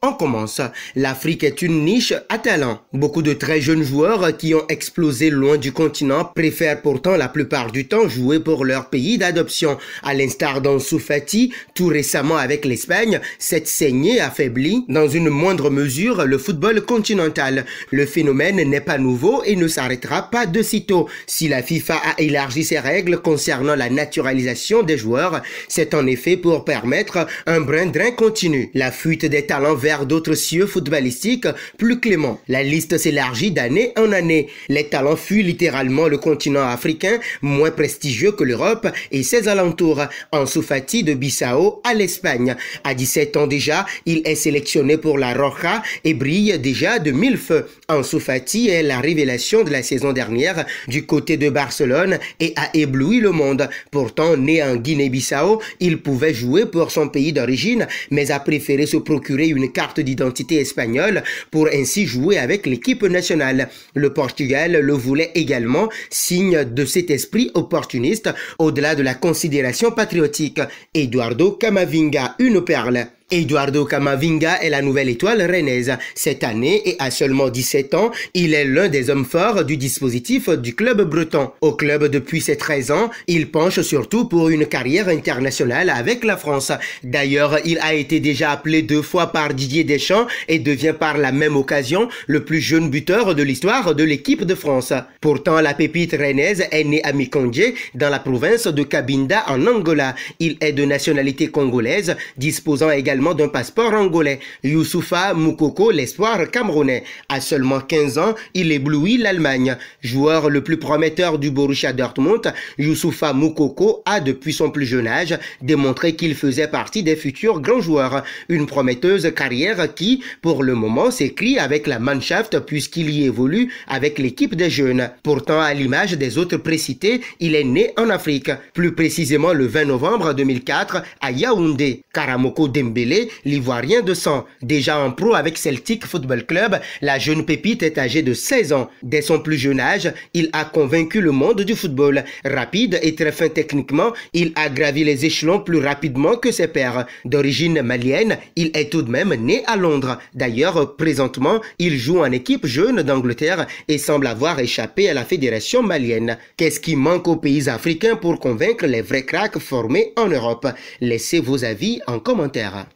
on commence. L'Afrique est une niche à talent. Beaucoup de très jeunes joueurs qui ont explosé loin du continent préfèrent pourtant la plupart du temps jouer pour leur pays d'adoption. À l'instar d'Ansu tout récemment avec l'Espagne, cette saignée affaiblit dans une moindre mesure le football continental. Le phénomène n'est pas nouveau et ne s'arrêtera pas de sitôt. Si la FIFA a élargi ses règles concernant la naturalisation des joueurs, c'est en effet pour permettre un brin-drain continu. La fuite des talents vers d'autres cieux footballistiques plus cléments. La liste s'élargit d'année en année. Les talents fuient littéralement le continent africain, moins prestigieux que l'Europe et ses alentours, en Soufati de Bissau à l'Espagne. À 17 ans déjà, il est sélectionné pour la Roja et brille déjà de mille feux. En Soufati est la révélation de la saison dernière du côté de Barcelone et a ébloui le monde. Pourtant, né en Guinée-Bissau, il pouvait jouer pour son pays d'origine, mais a préféré se procurer une carte d'identité espagnole pour ainsi jouer avec l'équipe nationale. Le Portugal le voulait également, signe de cet esprit opportuniste au-delà de la considération patriotique. Eduardo Camavinga, une perle. Eduardo Camavinga est la nouvelle étoile rennaise cette année et à seulement 17 ans, il est l'un des hommes forts du dispositif du club breton. Au club depuis ses 13 ans, il penche surtout pour une carrière internationale avec la France. D'ailleurs, il a été déjà appelé deux fois par Didier Deschamps et devient par la même occasion le plus jeune buteur de l'histoire de l'équipe de France. Pourtant, la pépite rennaise est née à Mikondje, dans la province de Cabinda en Angola. Il est de nationalité congolaise, disposant également d'un passeport angolais. Youssoufa Moukoko, l'espoir camerounais. À seulement 15 ans, il éblouit l'Allemagne. Joueur le plus prometteur du Borussia Dortmund, Youssoufa Moukoko a depuis son plus jeune âge démontré qu'il faisait partie des futurs grands joueurs. Une prometteuse carrière qui, pour le moment, s'écrit avec la Mannschaft puisqu'il y évolue avec l'équipe des jeunes. Pourtant, à l'image des autres précités, il est né en Afrique, plus précisément le 20 novembre 2004 à Yaoundé. Karamoko Dembélé l'Ivoirien de sang. Déjà en pro avec Celtic Football Club, la jeune pépite est âgée de 16 ans. Dès son plus jeune âge, il a convaincu le monde du football. Rapide et très fin techniquement, il a gravi les échelons plus rapidement que ses pairs. D'origine malienne, il est tout de même né à Londres. D'ailleurs, présentement, il joue en équipe jeune d'Angleterre et semble avoir échappé à la fédération malienne. Qu'est-ce qui manque aux pays africains pour convaincre les vrais cracks formés en Europe Laissez vos avis en commentaire.